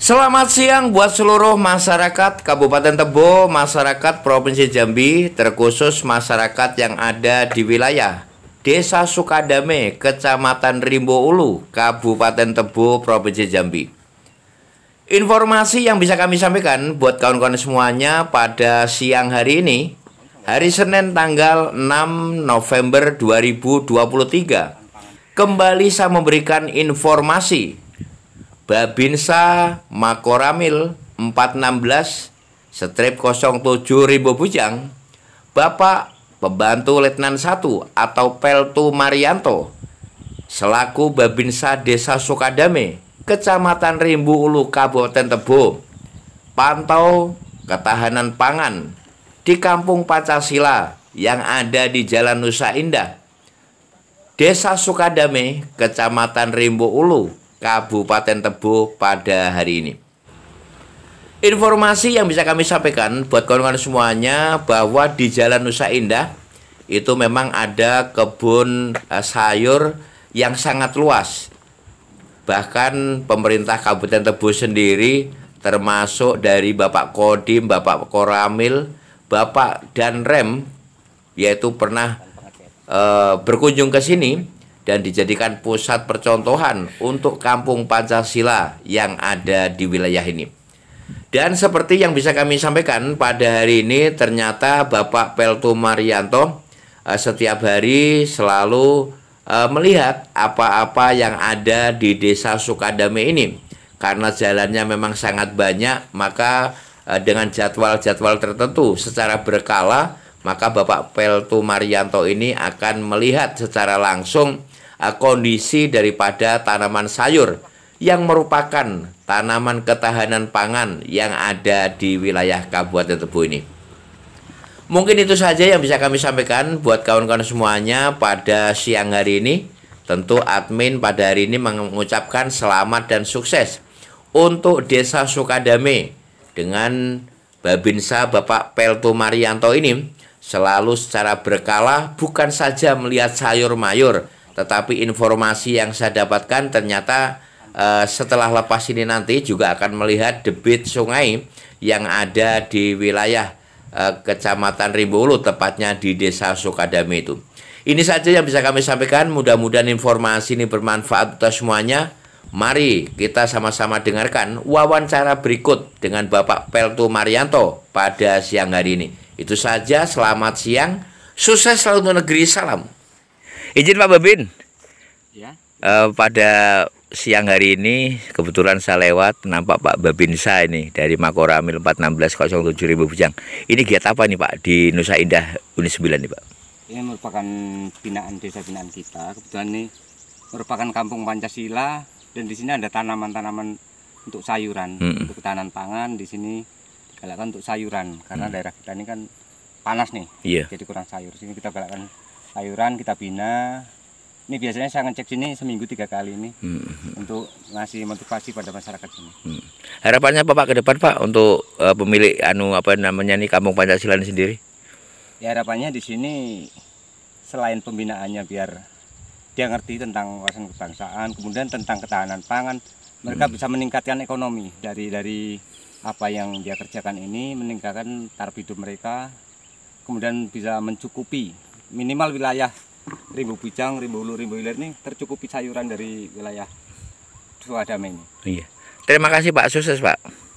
Selamat siang buat seluruh masyarakat Kabupaten Tebo, masyarakat Provinsi Jambi, terkhusus masyarakat yang ada di wilayah Desa Sukadame, Kecamatan Rimbo Ulu, Kabupaten Tebo, Provinsi Jambi. Informasi yang bisa kami sampaikan buat kawan-kawan semuanya pada siang hari ini, hari Senin tanggal 6 November 2023. Kembali saya memberikan informasi Babinsa Makoramil 416 strip 07 ribu bujang Bapak Pembantu Letnan 1 atau Peltu Marianto selaku Babinsa Desa Sukadame Kecamatan Rimbu Ulu Kabupaten Tebo pantau ketahanan pangan di Kampung Pacasila yang ada di Jalan Nusa Indah Desa Sukadame Kecamatan Rimbo Ulu Kabupaten Tebo pada hari ini. Informasi yang bisa kami sampaikan buat kawan-kawan semuanya bahwa di Jalan Nusa Indah itu memang ada kebun eh, sayur yang sangat luas. Bahkan pemerintah Kabupaten Tebo sendiri termasuk dari Bapak Kodim, Bapak Koramil, Bapak dan Rem yaitu pernah eh, berkunjung ke sini dan dijadikan pusat percontohan untuk kampung Pancasila yang ada di wilayah ini. Dan seperti yang bisa kami sampaikan pada hari ini ternyata Bapak Pelto Marianto eh, setiap hari selalu eh, melihat apa-apa yang ada di desa Sukadame ini. Karena jalannya memang sangat banyak, maka eh, dengan jadwal-jadwal tertentu secara berkala maka Bapak Peltu Marianto ini akan melihat secara langsung eh, kondisi daripada tanaman sayur yang merupakan tanaman ketahanan pangan yang ada di wilayah Kabupaten Tebu ini. Mungkin itu saja yang bisa kami sampaikan buat kawan-kawan semuanya pada siang hari ini. Tentu admin pada hari ini mengucapkan selamat dan sukses untuk Desa Sukadame dengan Babinsa Bapak Pelto Marianto ini Selalu secara berkala bukan saja melihat sayur mayur, tetapi informasi yang saya dapatkan ternyata eh, setelah lepas ini nanti juga akan melihat debit sungai yang ada di wilayah eh, Kecamatan Rimbulu tepatnya di Desa Sukadami itu. Ini saja yang bisa kami sampaikan. Mudah-mudahan informasi ini bermanfaat untuk semuanya. Mari kita sama-sama dengarkan wawancara berikut dengan Bapak Peltu Marianto pada siang hari ini. Itu saja, selamat siang. Sukses selalu untuk negeri, salam. Izin Pak Bebin. Ya. E, pada siang hari ini kebetulan saya lewat nampak Pak Bebin saya ini dari Makoramil 416 ribu Bujang. Ini giat apa nih Pak di Nusa Indah Uni 9 nih Pak? Ini merupakan binaan desa binaan kita. Kebetulan ini merupakan kampung Pancasila dan di sini ada tanaman-tanaman untuk sayuran hmm. untuk ketahanan pangan di sini digalakkan untuk sayuran karena hmm. daerah kita ini kan panas nih yeah. jadi kurang sayur sini kita galakkan sayuran kita bina ini biasanya saya ngecek sini seminggu tiga kali ini hmm. untuk ngasih motivasi pada masyarakat sini hmm. harapannya apa pak ke depan pak untuk uh, pemilik anu apa namanya nih kampung pancasila ini sendiri ya harapannya di sini selain pembinaannya biar dia ngerti tentang wawasan kebangsaan, kemudian tentang ketahanan pangan. Mereka hmm. bisa meningkatkan ekonomi dari dari apa yang dia kerjakan ini, meningkatkan taraf hidup mereka, kemudian bisa mencukupi minimal wilayah ribu bujang, ribu Hulu, ribu Hilir ini tercukupi sayuran dari wilayah Suadame ini. Iya. Terima kasih Pak, sukses Pak.